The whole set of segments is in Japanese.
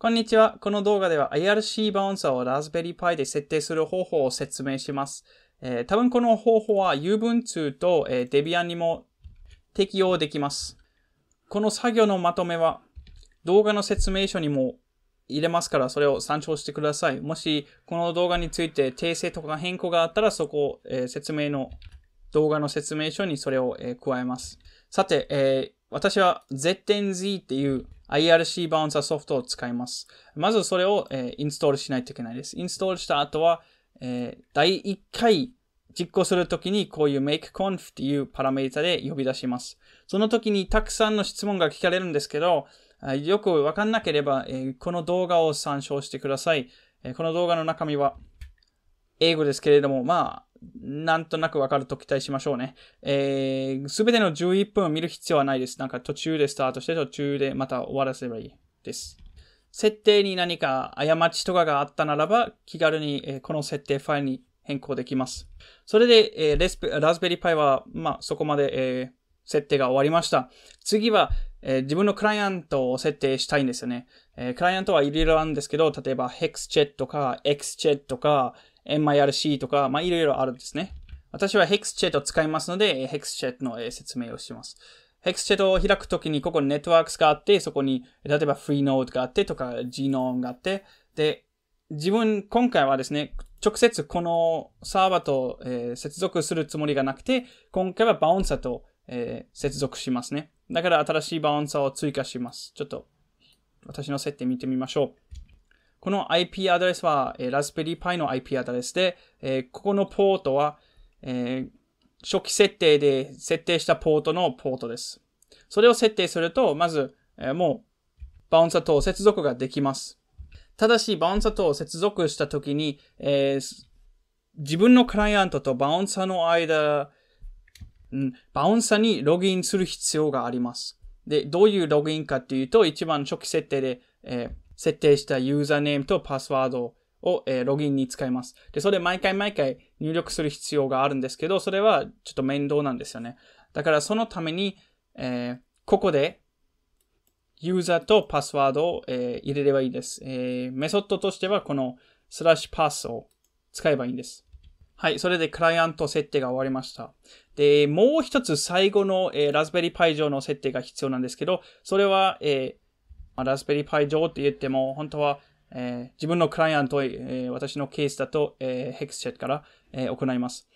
こんにちは。この動画では IRC バウンサーをラズベリーパイで設定する方法を説明します。えー、多分この方法は Ubuntu と、Debian にも適用できます。この作業のまとめは動画の説明書にも入れますからそれを参照してください。もしこの動画について訂正とか変更があったらそこを、説明の動画の説明書にそれを、加えます。さて、えー、私は z 0 z っていう IRC バウンサーソフトを使います。まずそれを、えー、インストールしないといけないです。インストールした後は、えー、第1回実行するときにこういう makeconf っていうパラメータで呼び出します。その時にたくさんの質問が聞かれるんですけど、よくわかんなければ、えこの動画を参照してください。えこの動画の中身は英語ですけれども、まあ、なんとなくわかると期待しましょうね。えー、すべての11分を見る必要はないです。なんか途中でスタートして途中でまた終わらせればいいです。設定に何か過ちとかがあったならば、気軽に、えー、この設定ファイルに変更できます。それで、えー、レスラズベリーパイは、まあ、そこまで、えー、設定が終わりました。次は、えー、自分のクライアントを設定したいんですよね。えー、クライアントはいろいろあるんですけど、例えば HexChat とか XChat とか、MIRC とか、まあ、いろいろあるんですね。私は HexChat を使いますので、HexChat の説明をします。HexChat を開くときに、ここにネットワークスがあって、そこに、例えば FreeNode があってとか、Gnome があって、で、自分、今回はですね、直接このサーバーと、えー、接続するつもりがなくて、今回はバウンサーと、えー、接続しますね。だから新しいバウンサーを追加します。ちょっと、私の設定見てみましょう。この IP アドレスは、えー、ベリーパイの IP アドレスで、えー、ここのポートは、えー、初期設定で設定したポートのポートです。それを設定すると、まず、えー、もう、バウンサと接続ができます。ただし、バウンサと接続したときに、えー、自分のクライアントとバウンサの間、うん、バウンサにログインする必要があります。で、どういうログインかっていうと、一番初期設定で、えー設定したユーザーネームとパスワードを、えー、ログインに使います。で、それ毎回毎回入力する必要があるんですけど、それはちょっと面倒なんですよね。だからそのために、えー、ここでユーザーとパスワードを、えー、入れればいいです、えー。メソッドとしてはこのスラッシュパスを使えばいいんです。はい、それでクライアント設定が終わりました。で、もう一つ最後の、えー、ラズベリーパイ上の設定が必要なんですけど、それは、えー、まあ、ラズベリーパイ上って言っても、本当は、えー、自分のクライアント、えー、私のケースだと、えー、ヘクスチェットから、えー、行います。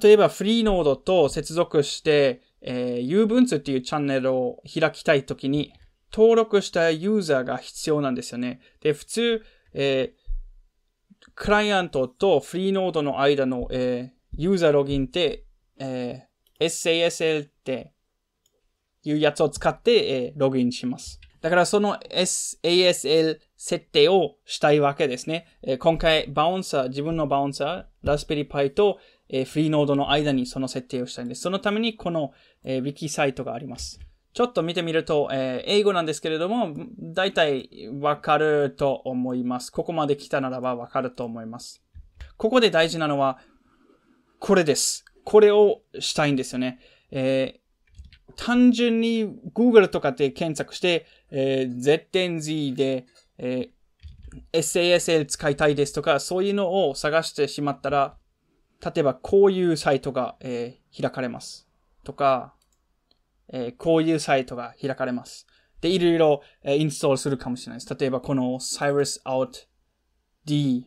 例えば、フリーノードと接続して、えー、u b u n t っていうチャンネルを開きたいときに、登録したユーザーが必要なんですよね。で、普通、えー、クライアントとフリーノードの間の、えー、ユーザーログインって、えー、SASL っていうやつを使って、えー、ログインします。だからその、S、ASL 設定をしたいわけですね。えー、今回、バウンサー、自分のバウンサー、ラズベリーパイと、えー、フリーノードの間にその設定をしたいんです。そのためにこの、えー、キサイトがあります。ちょっと見てみると、えー、英語なんですけれども、だいたいわかると思います。ここまで来たならばわかると思います。ここで大事なのは、これです。これをしたいんですよね。えー、単純に Google とかで検索して、えー、Z10Z で、えー、SASL 使いたいですとか、そういうのを探してしまったら、例えばこういうサイトが、えー、開かれます。とか、えー、こういうサイトが開かれます。で、いろいろ、えー、インストールするかもしれないです。例えばこの CyrusOut D、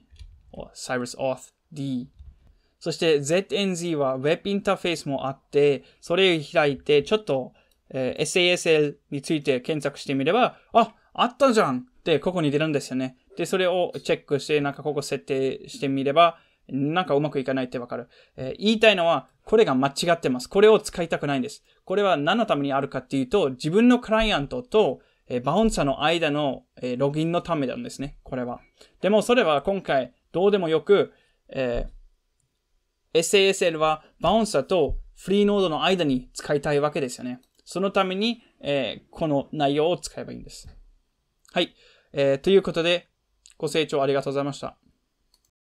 CyrusAuth D。そして ZNZ は Web インターフェースもあって、それを開いて、ちょっと、えー、SASL について検索してみれば、あ、あったじゃんってここに出るんですよね。で、それをチェックして、なんかここ設定してみれば、なんかうまくいかないってわかる。えー、言いたいのは、これが間違ってます。これを使いたくないんです。これは何のためにあるかっていうと、自分のクライアントと、えー、バウンサーの間の、えー、ログインのためなんですね。これは。でもそれは今回、どうでもよく、えー、SASL はバウンサーとフリーノードの間に使いたいわけですよね。そのために、えー、この内容を使えばいいんです。はい。えー、ということで、ご清聴ありがとうございました。